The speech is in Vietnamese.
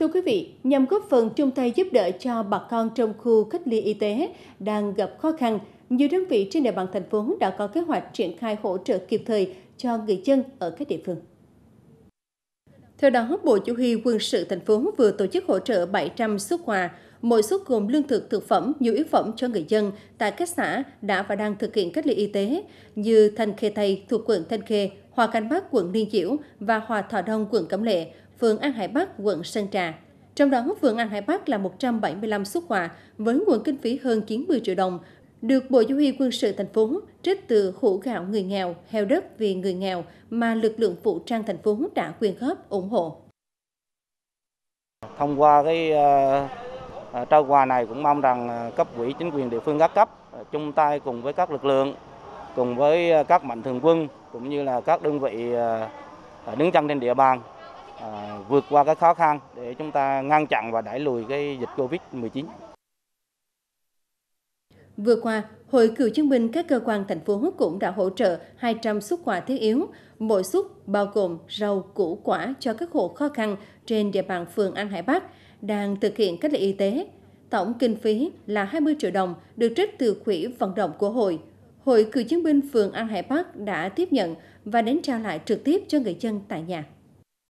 Thưa quý vị, nhằm góp phần chung tay giúp đỡ cho bà con trong khu cách ly y tế đang gặp khó khăn, nhiều đơn vị trên địa bàn thành phố đã có kế hoạch triển khai hỗ trợ kịp thời cho người dân ở các địa phương. Theo đó, Bộ Chủ huy quân sự thành phố vừa tổ chức hỗ trợ 700 xuất quà, mỗi suất gồm lương thực, thực phẩm, nhu yếu phẩm cho người dân tại các xã đã và đang thực hiện cách ly y tế như Thanh Khê Tây thuộc quận Thanh Khê, Hòa Canh Bắc quận Liên Chiểu và Hòa Thọ Đông quận Cẩm Lệ, phường An Hải Bắc quận Sơn Trà. Trong đó, phường An Hải Bắc là 175 xuất quà với nguồn kinh phí hơn 90 triệu đồng được Bộ Chỉ huy quân sự thành phố trích từ hũ gạo người nghèo, heo đất vì người nghèo mà lực lượng vũ trang thành phố đã quyên góp ủng hộ. Thông qua cái uh, trao quà này cũng mong rằng ờ, cấp quỹ chính quyền địa phương các cấp chung tay cùng với các lực lượng, cùng với các mạnh thường quân cũng như là các đơn vị uh, đứng chân trên địa bàn uh, vượt qua các khó khăn để chúng ta ngăn chặn và đẩy lùi cái dịch Covid-19. Vừa qua, Hội cựu chiến binh các cơ quan thành phố cũng đã hỗ trợ 200 xuất quà thiết yếu, mỗi suất bao gồm rau, củ quả cho các hộ khó khăn trên địa bàn phường An Hải Bắc đang thực hiện cách ly y tế. Tổng kinh phí là 20 triệu đồng được trích từ quỹ vận động của hội. Hội cựu chiến binh phường An Hải Bắc đã tiếp nhận và đến trao lại trực tiếp cho người dân tại nhà.